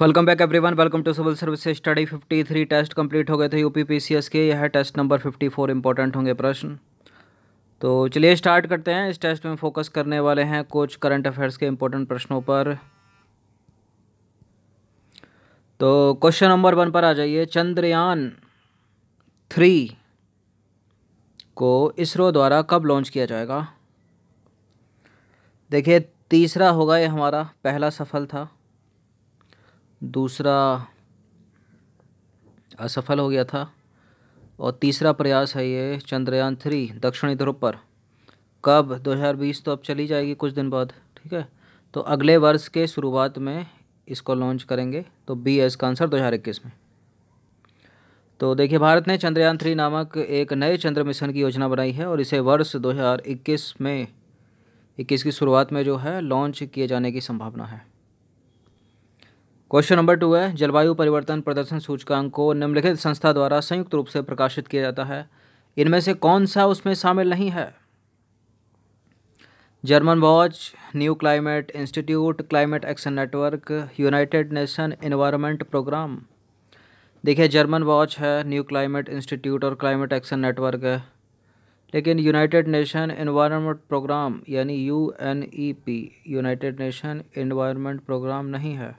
welcome back everyone welcome to civil service study 53 test complete हो गए थे C S के यह टेस्ट नंबर 54 इंपॉर्टेंट होंगे प्रश्न तो चलिए स्टार्ट करते हैं इस टेस्ट में फोकस करने वाले हैं कुछ करंट अफेयर्स के इंपॉर्टेंट प्रश्नों पर तो क्वेश्चन नंबर वन पर आ जाइए चंद्रयान थ्री को इसरो द्वारा कब लॉन्च किया जाएगा देखिए तीसरा होगा ये हमारा पहला सफल था दूसरा असफल हो गया था और तीसरा प्रयास है ये चंद्रयान थ्री दक्षिणी ध्रुव पर कब 2020 तो अब चली जाएगी कुछ दिन बाद ठीक है तो अगले वर्ष के शुरुआत में इसको लॉन्च करेंगे तो बी एस का आंसर दो में तो देखिए भारत ने चंद्रयान थ्री नामक एक नए चंद्र मिशन की योजना बनाई है और इसे वर्ष 2021 में 21 की शुरुआत में जो है लॉन्च किए जाने की संभावना है क्वेश्चन नंबर टू है जलवायु परिवर्तन प्रदर्शन सूचकांक को निम्नलिखित संस्था द्वारा संयुक्त रूप से प्रकाशित किया जाता है इनमें से कौन सा उसमें शामिल नहीं है German Watch New Climate Institute Climate Action Network United Nation Environment Programme देखिए जर्मन वॉच है न्यू क्लाइमेट इंस्टीट्यूट और क्लाइमेट एक्शन नेटवर्क है लेकिन यूनाइटेड नेशन इन्वायरमेंट प्रोग्राम यानी U N E P United Nation Environment Programme नहीं है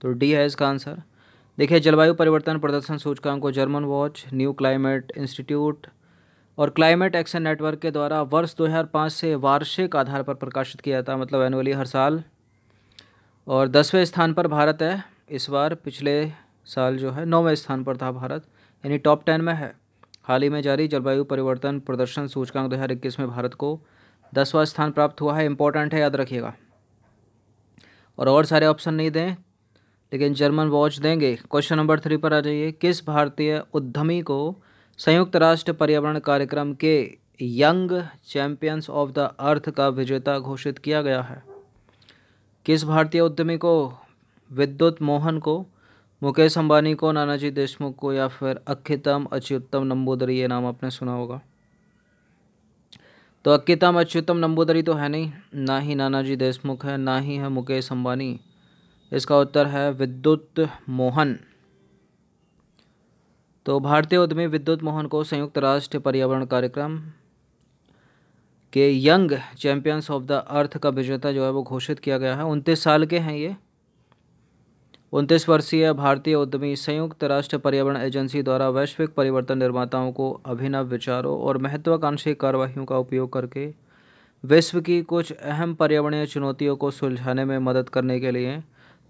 तो D है इसका आंसर देखिए जलवायु परिवर्तन प्रदर्शन सूचकांक को German Watch New Climate Institute और क्लाइमेट एक्शन नेटवर्क के द्वारा वर्ष 2005 से वार्षिक आधार पर प्रकाशित किया जाता मतलब एनुअली हर साल और दसवें स्थान पर भारत है इस बार पिछले साल जो है नौवें स्थान पर था भारत यानी टॉप टेन में है हाल ही में जारी जलवायु परिवर्तन प्रदर्शन सूचकांक दो में भारत को दसवां स्थान प्राप्त हुआ है इंपॉर्टेंट है याद रखिएगा और और सारे ऑप्शन नहीं दें लेकिन जर्मन वॉच देंगे क्वेश्चन नंबर थ्री पर आ जाइए किस भारतीय उद्यमी को संयुक्त राष्ट्र पर्यावरण कार्यक्रम के Young Champions of the Earth का विजेता घोषित किया गया है किस भारतीय उद्यमी को विद्युत मोहन को मुकेश अंबानी को नानाजी देशमुख को या फिर अक्तम अच्युतम नंबूदरी ये नाम आपने सुना होगा तो अक्कितम अच्युतम नंबूदरी तो है नहीं ना ही नानाजी देशमुख है ना ही है मुकेश अंबानी इसका उत्तर है विद्युत मोहन तो भारतीय उद्यमी विद्युत मोहन को संयुक्त राष्ट्र पर्यावरण कार्यक्रम के Young Champions of the Earth का विजेता जो है वो घोषित किया गया है उनतीस साल के हैं ये उनतीस वर्षीय भारतीय उद्यमी संयुक्त राष्ट्र पर्यावरण एजेंसी द्वारा वैश्विक परिवर्तन निर्माताओं को अभिनव विचारों और महत्वाकांक्षी कार्रवाइयों का उपयोग करके विश्व की कुछ अहम पर्यावरणीय चुनौतियों को सुलझाने में मदद करने के लिए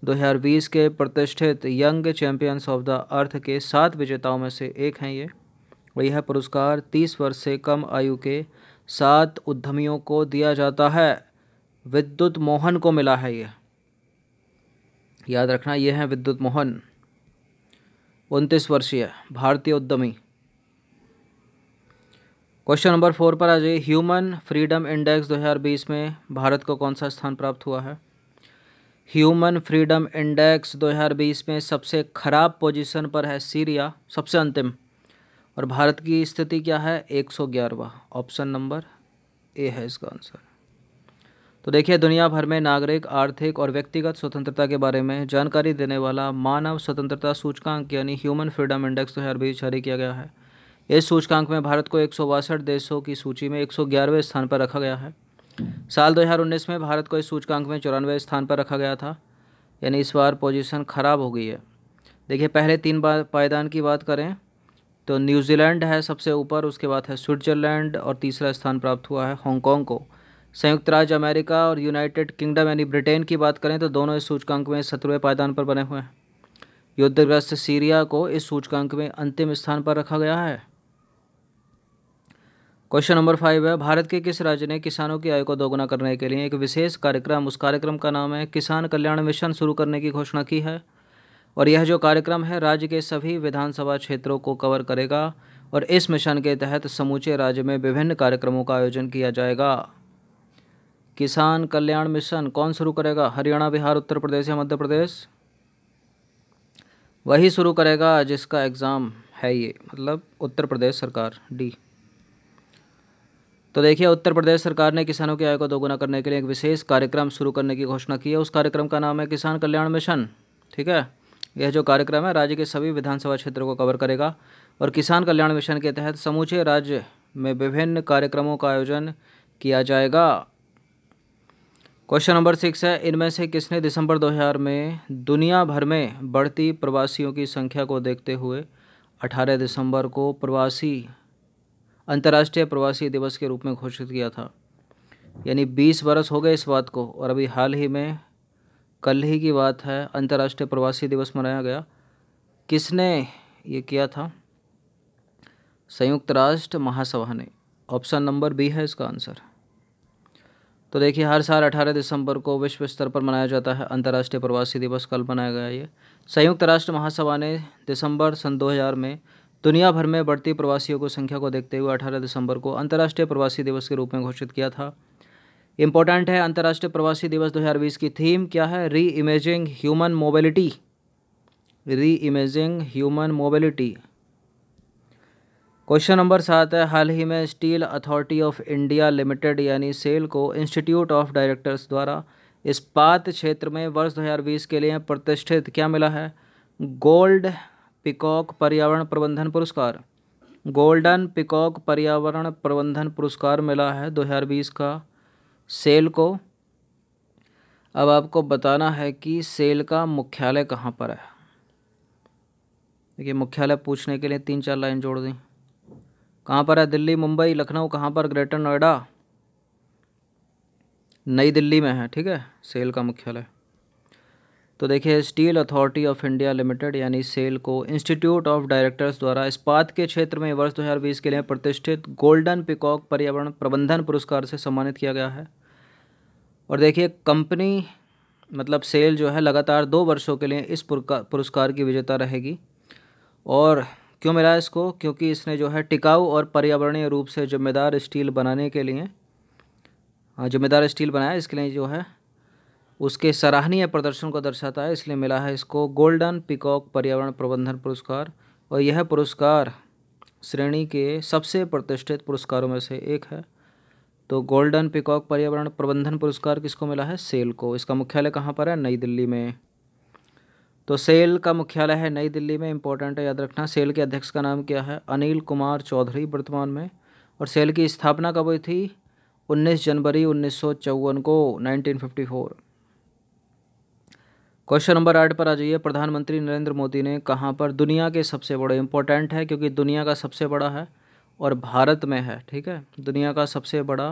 2020 के प्रतिष्ठित Young Champions of the Earth के सात विजेताओं में से एक हैं ये और यह पुरस्कार 30 वर्ष से कम आयु के सात उद्यमियों को दिया जाता है विद्युत मोहन को मिला है यह याद रखना यह है विद्युत मोहन उनतीस वर्षीय भारतीय उद्यमी क्वेश्चन नंबर फोर पर आ जाइए ह्यूमन फ्रीडम इंडेक्स 2020 में भारत को कौन सा स्थान प्राप्त हुआ है ह्यूमन फ्रीडम इंडेक्स 2020 में सबसे ख़राब पोजीशन पर है सीरिया सबसे अंतिम और भारत की स्थिति क्या है एक सौ ग्यारहवा ऑप्शन नंबर ए है इसका आंसर तो देखिए दुनिया भर में नागरिक आर्थिक और व्यक्तिगत स्वतंत्रता के बारे में जानकारी देने वाला मानव स्वतंत्रता सूचकांक यानी ह्यूमन फ्रीडम इंडेक्स दो हज़ार बीस जारी किया गया है इस सूचकांक में भारत को एक देशों की सूची में एक स्थान पर रखा गया है साल 2019 में भारत को इस सूचकांक में चौरानवे स्थान पर रखा गया था यानी इस बार पोजीशन ख़राब हो गई है देखिए पहले तीन बार पायदान की बात करें तो न्यूजीलैंड है सबसे ऊपर उसके बाद है स्विट्ज़रलैंड और तीसरा स्थान प्राप्त हुआ है हांगकॉन्ग को संयुक्त राज्य अमेरिका और यूनाइटेड किंगडम यानी ब्रिटेन की बात करें तो दोनों इस सूचकांक में सत्रहवें पायदान पर बने हुए हैं युद्धग्रस्त सीरिया को इस सूचकांक में अंतिम स्थान पर रखा गया है क्वेश्चन नंबर फाइव है भारत के किस राज्य ने किसानों की आय को दोगुना करने के लिए एक विशेष कार्यक्रम उस कार्यक्रम का नाम है किसान कल्याण मिशन शुरू करने की घोषणा की है और यह जो कार्यक्रम है राज्य के सभी विधानसभा क्षेत्रों को कवर करेगा और इस मिशन के तहत समूचे राज्य में विभिन्न कार्यक्रमों का आयोजन किया जाएगा किसान कल्याण मिशन कौन शुरू करेगा हरियाणा बिहार उत्तर प्रदेश या मध्य प्रदेश वही शुरू करेगा जिसका एग्ज़ाम है ये मतलब उत्तर प्रदेश सरकार डी तो देखिए उत्तर प्रदेश सरकार ने किसानों की आय को दोगुना करने के लिए एक विशेष कार्यक्रम शुरू करने की घोषणा की है उस कार्यक्रम का नाम है किसान कल्याण मिशन ठीक है यह जो कार्यक्रम है राज्य के सभी विधानसभा क्षेत्रों को कवर करेगा और किसान कल्याण मिशन के तहत समूचे राज्य में विभिन्न कार्यक्रमों का आयोजन किया जाएगा क्वेश्चन नंबर सिक्स है इनमें से किसने दिसंबर 2000 में दुनिया भर में बढ़ती प्रवासियों की संख्या को देखते हुए 18 दिसंबर को प्रवासी अंतर्राष्ट्रीय प्रवासी दिवस के रूप में घोषित किया था यानी बीस बरस हो गए इस बात को और अभी हाल ही में कल ही की बात है अंतर्राष्ट्रीय प्रवासी दिवस मनाया गया किसने ये किया था संयुक्त राष्ट्र महासभा ने ऑप्शन नंबर बी है इसका आंसर तो देखिए हर साल 18 दिसंबर को विश्व स्तर पर मनाया जाता है अंतर्राष्ट्रीय प्रवासी दिवस कल मनाया गया ये संयुक्त राष्ट्र महासभा ने दिसंबर सन 2000 में दुनिया भर में बढ़ती प्रवासियों की संख्या को देखते हुए 18 दिसंबर को अंतर्राष्ट्रीय प्रवासी दिवस के रूप में घोषित किया था इंपॉर्टेंट है अंतर्राष्ट्रीय प्रवासी दिवस 2020 की थीम क्या है reimagining human mobility reimagining human mobility question number सात है हाल ही में Steel Authority of India Limited यानी सेल को इंस्टीट्यूट ऑफ डायरेक्टर्स द्वारा इस्पात क्षेत्र में वर्ष 2020 के लिए प्रतिष्ठित क्या मिला है गोल्ड पिकॉक पर्यावरण प्रबंधन पुरस्कार गोल्डन पिकॉक पर्यावरण प्रबंधन पुरस्कार मिला है 2020 का सेल को अब आपको बताना है कि सेल का मुख्यालय कहाँ पर है देखिए मुख्यालय पूछने के लिए तीन चार लाइन जोड़ दी कहाँ पर है दिल्ली मुंबई लखनऊ कहाँ पर ग्रेटर नोएडा नई दिल्ली में है ठीक है सेल का मुख्यालय तो देखिए Steel Authority of India Limited यानी सेल को इंस्टीट्यूट ऑफ डायरेक्टर्स द्वारा इस्पात के क्षेत्र में वर्ष 2020 के लिए प्रतिष्ठित गोल्डन पिकॉक पर्यावरण प्रबंधन पुरस्कार से सम्मानित किया गया है और देखिए कंपनी मतलब सेल जो है लगातार दो वर्षों के लिए इस पुरस्कार की विजेता रहेगी और क्यों मिला इसको क्योंकि इसने जो है टिकाऊ और पर्यावरणीय रूप से जिम्मेदार स्टील बनाने के लिए हाँ, जिम्मेदार स्टील बनाया इसके लिए जो है उसके सराहनीय प्रदर्शन को दर्शाता है इसलिए मिला है इसको गोल्डन पिकॉक पर्यावरण प्रबंधन पुरस्कार और यह पुरस्कार श्रेणी के सबसे प्रतिष्ठित पुरस्कारों में से एक है तो गोल्डन पिकॉक पर्यावरण प्रबंधन पुरस्कार किसको मिला है सेल को इसका मुख्यालय कहाँ पर है नई दिल्ली में तो सेल का मुख्यालय है नई दिल्ली में इंपॉर्टेंट है याद रखना सेल के अध्यक्ष का नाम क्या है अनिल कुमार चौधरी वर्तमान में और सेल की स्थापना कब हुई थी 19 जनवरी उन्नीस को 1954 क्वेश्चन नंबर आठ पर आ जाइए प्रधानमंत्री नरेंद्र मोदी ने कहाँ पर दुनिया के सबसे बड़े इम्पोर्टेंट है क्योंकि दुनिया का सबसे बड़ा है और भारत में है ठीक है दुनिया का सबसे बड़ा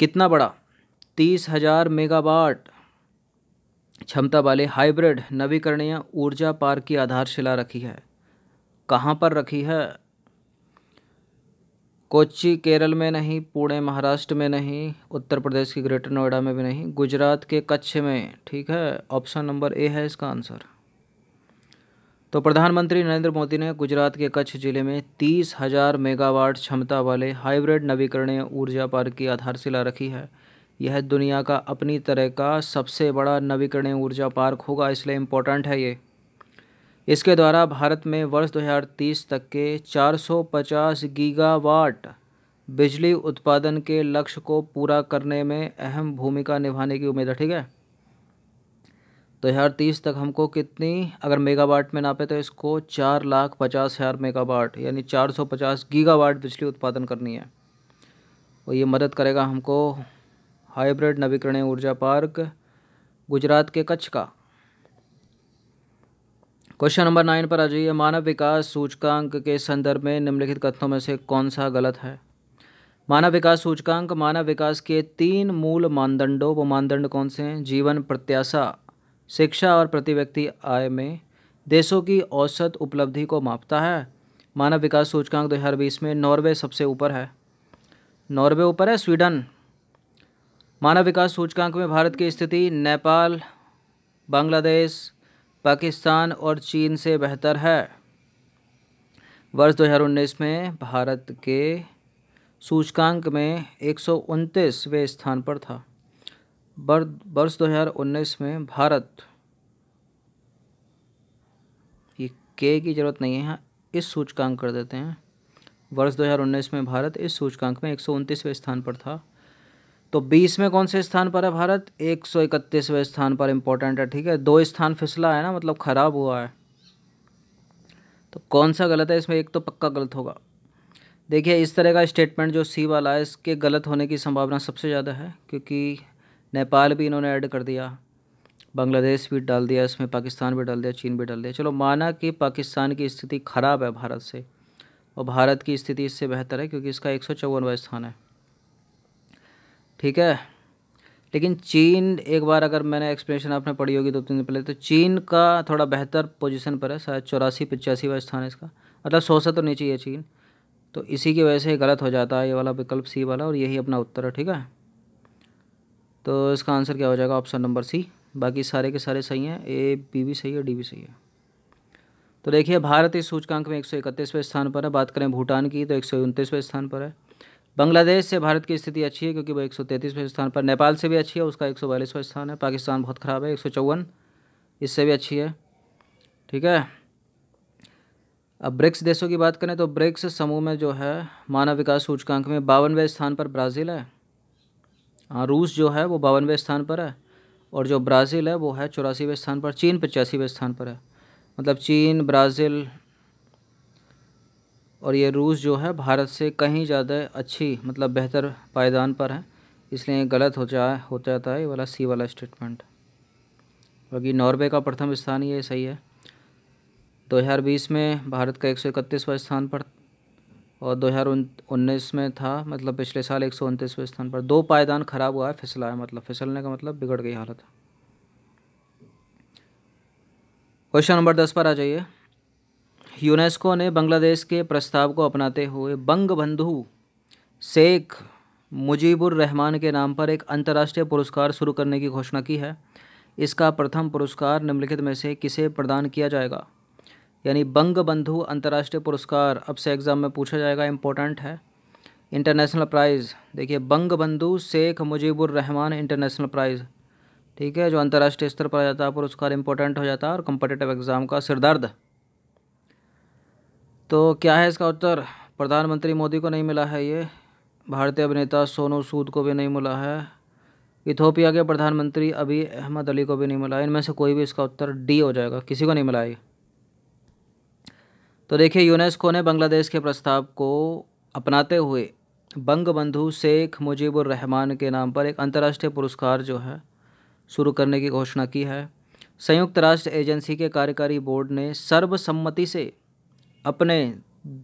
कितना बड़ा तीस हजार मेगावाट क्षमता वाले हाइब्रिड नवीकरणीय ऊर्जा पार्क की आधारशिला रखी है कहाँ पर रखी है कोच्चि केरल में नहीं पुणे महाराष्ट्र में नहीं उत्तर प्रदेश की ग्रेटर नोएडा में भी नहीं गुजरात के कच्छ में ठीक है ऑप्शन नंबर ए है इसका आंसर तो प्रधानमंत्री नरेंद्र मोदी ने गुजरात के कच्छ जिले में तीस हजार मेगावाट क्षमता वाले हाइब्रिड नवीकरणीय ऊर्जा पार्क की आधारशिला रखी है यह दुनिया का अपनी तरह का सबसे बड़ा नवीकरणीय ऊर्जा पार्क होगा इसलिए इम्पोर्टेंट है ये इसके द्वारा भारत में वर्ष 2030 तक के 450 गीगावाट बिजली उत्पादन के लक्ष्य को पूरा करने में अहम भूमिका निभाने की उम्मीद है ठीक है दो हज़ार तीस तक हमको कितनी अगर मेगावाट में नापे तो इसको चार लाख पचास हज़ार मेगावाट यानी चार सौ पचास गीगावाट बिजली उत्पादन करनी है और ये मदद करेगा हमको हाइब्रिड नवीकरणीय ऊर्जा पार्क गुजरात के कच्छ का क्वेश्चन नंबर नाइन पर आ जाइए मानव विकास सूचकांक के संदर्भ में निम्नलिखित कथनों में से कौन सा गलत है मानव विकास सूचकांक मानव विकास के तीन मूल मानदंडों वो मानदंड कौन से हैं जीवन प्रत्याशा शिक्षा और प्रति व्यक्ति आय में देशों की औसत उपलब्धि को मापता है मानव विकास सूचकांक बीस में नॉर्वे सबसे ऊपर है नॉर्वे ऊपर है स्वीडन मानव विकास सूचकांक में भारत की स्थिति नेपाल बांग्लादेश पाकिस्तान और चीन से बेहतर है वर्ष 2019 में भारत के सूचकांक में एक वें स्थान पर था वर्ष 2019 में भारत ये के की ज़रूरत नहीं है इस सूचकांक कर देते हैं वर्ष 2019 में भारत इस सूचकांक में एक वें स्थान पर था तो बीस में कौन से स्थान पर है भारत एक सौ इकतीसवें स्थान पर इम्पोर्टेंट है ठीक है दो स्थान फिसला है ना मतलब ख़राब हुआ है तो कौन सा गलत है इसमें एक तो पक्का गलत होगा देखिए इस तरह का स्टेटमेंट जो सी वाला है इसके गलत होने की संभावना सबसे ज़्यादा है क्योंकि नेपाल भी इन्होंने ऐड कर दिया बांग्लादेश भी डाल दिया इसमें पाकिस्तान भी डाल दिया चीन भी डाल दिया चलो माना कि पाकिस्तान की स्थिति ख़राब है भारत से और भारत की स्थिति इससे बेहतर है क्योंकि इसका एक सौ स्थान है ठीक है लेकिन चीन एक बार अगर मैंने एक्सप्लेनेशन आपने पढ़ी होगी दो तीन दिन पहले तो चीन का थोड़ा बेहतर पोजीशन पर है शायद चौरासी पचासीवा स्थान है इसका मतलब सौ से तो नीचे है चीन तो इसी की वजह से गलत हो जाता है ये वाला विकल्प सी वाला और यही अपना उत्तर है ठीक है तो इसका आंसर क्या हो जाएगा ऑप्शन नंबर सी बाकी सारे के सारे सही हैं ए बी भी सही है डी भी सही है तो देखिए भारत इस सूचकांक में एक सौ इकतीसवें स्थान पर है बात करें भूटान की तो एक सौ उनतीसवें स्थान पर है बांग्लादेश से भारत की स्थिति अच्छी है क्योंकि वो एक स्थान पर नेपाल से भी अच्छी है उसका एक स्थान है पाकिस्तान बहुत ख़राब है एक इससे भी अच्छी है ठीक है अब ब्रिक्स देशों की बात करें तो ब्रिक्स समूह में जो है मानव विकास सूचकांक में बावनवें स्थान पर ब्राज़ील है हाँ रूस जो है वो बावनवें स्थान पर है और जो ब्राज़ील है वो है चौरासीवें स्थान पर चीन पचासीवें स्थान पर है मतलब चीन ब्राज़ील और ये रूस जो है भारत से कहीं ज़्यादा अच्छी मतलब बेहतर पायदान पर है इसलिए गलत हो जाए हो जाता है ये वाला सी वाला स्टेटमेंट क्योंकि नॉर्वे का प्रथम स्थान ये सही है 2020 में भारत का एक सौ स्थान पर और दो में था मतलब पिछले साल एक सौ उनतीसवें स्थान पर दो पायदान ख़राब हुआ है फिसला है मतलब फिसलने का मतलब बिगड़ गई हालत क्वेश्चन नंबर दस पर आ जाइए यूनेस्को ने बांग्लादेश के प्रस्ताव को अपनाते हुए बंग बंधु शेख मुजीबुर रहमान के नाम पर एक अंतर्राष्ट्रीय पुरस्कार शुरू करने की घोषणा की है इसका प्रथम पुरस्कार निम्नलिखित में से किसे प्रदान किया जाएगा यानी बंग बंधु अंतर्राष्ट्रीय पुरस्कार अब से एग्ज़ाम में पूछा जाएगा इम्पोर्टेंट है इंटरनेशनल प्राइज़ देखिए Bangabandhu Sheikh Mujibur Rahman International Prize ठीक है जो अंतर्राष्ट्रीय स्तर पर आ जाता है पुरस्कार इंपॉर्टेंट हो जाता है और कंपिटेटिव एग्ज़ाम का सिरदर्द तो क्या है इसका उत्तर प्रधानमंत्री मोदी को नहीं मिला है ये भारतीय अभिनेता सोनू सूद को भी नहीं मिला है इथोपिया के प्रधानमंत्री अभी अहमद अली को भी नहीं मिला इनमें से कोई भी इसका उत्तर डी हो जाएगा किसी को नहीं मिला ये तो देखिए यूनेस्को ने बांग्लादेश के प्रस्ताव को अपनाते हुए बंगबंधु शेख मुजीबुर रहमान के नाम पर एक अंतर्राष्ट्रीय पुरस्कार जो है शुरू करने की घोषणा की है संयुक्त राष्ट्र एजेंसी के कार्यकारी बोर्ड ने सर्वसम्मति से अपने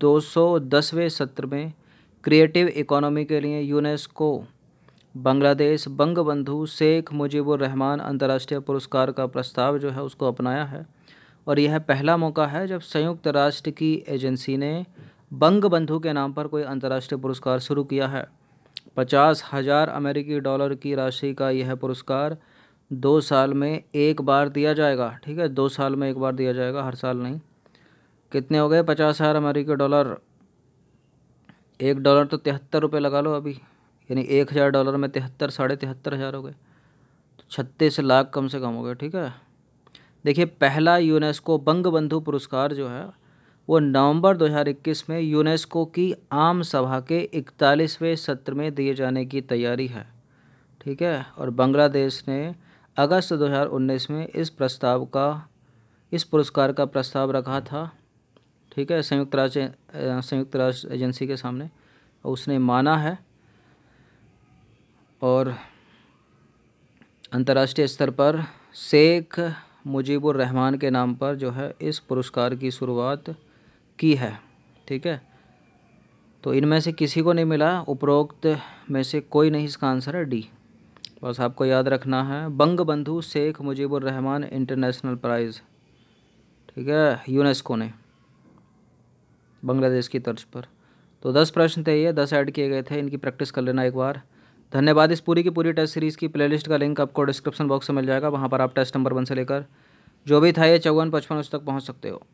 210वें सत्र में क्रिएटिव इकोनॉमी के लिए यूनेस्को बांग्लादेश बंगबंधु शेख मुजीबुर रहमान अंतर्राष्ट्रीय पुरस्कार का प्रस्ताव जो है उसको अपनाया है और यह पहला मौका है जब संयुक्त राष्ट्र की एजेंसी ने बंगबंधु के नाम पर कोई अंतर्राष्ट्रीय पुरस्कार शुरू किया है पचास हज़ार अमेरिकी डॉलर की राशि का यह पुरस्कार दो साल में एक बार दिया जाएगा ठीक है दो साल में एक बार दिया जाएगा हर साल नहीं कितने हो गए पचास हज़ार अमेरिकी डॉलर एक डॉलर तो तिहत्तर रुपये लगा लो अभी यानी एक हज़ार डॉलर में तिहत्तर साढ़े तिहत्तर हज़ार हो गए तो छत्तीस लाख कम से कम हो गए ठीक है देखिए पहला यूनेस्को बंग बंधु पुरस्कार जो है वो नवंबर 2021 में यूनेस्को की आम सभा के इकतालीसवें सत्र में दिए जाने की तैयारी है ठीक है और बांग्लादेश ने अगस्त 2019 में इस प्रस्ताव का इस पुरस्कार का प्रस्ताव रखा था ठीक है संयुक्त राज्य संयुक्त राष्ट्र एजेंसी के सामने उसने माना है और अंतर्राष्ट्रीय स्तर पर शेख मुजीबुर रहमान के नाम पर जो है इस पुरस्कार की शुरुआत की है ठीक है तो इनमें से किसी को नहीं मिला उपरोक्त में से कोई नहीं इसका आंसर है डी बस आपको याद रखना है Bangabandhu Sheikh Mujibur Rahman International Prize ठीक है यूनेस्को ने बांग्लादेश की तर्ज पर तो दस प्रश्न थे ये दस ऐड किए गए थे इनकी प्रैक्टिस कर लेना एक बार धन्यवाद इस पूरी की पूरी टेस्ट सीरीज़ की प्लेलिस्ट का लिंक आपको डिस्क्रिप्शन बॉक्स में मिल जाएगा वहाँ पर आप टेस्ट नंबर वन से लेकर जो भी था ये चौवन पचपन उस तक पहुँच सकते हो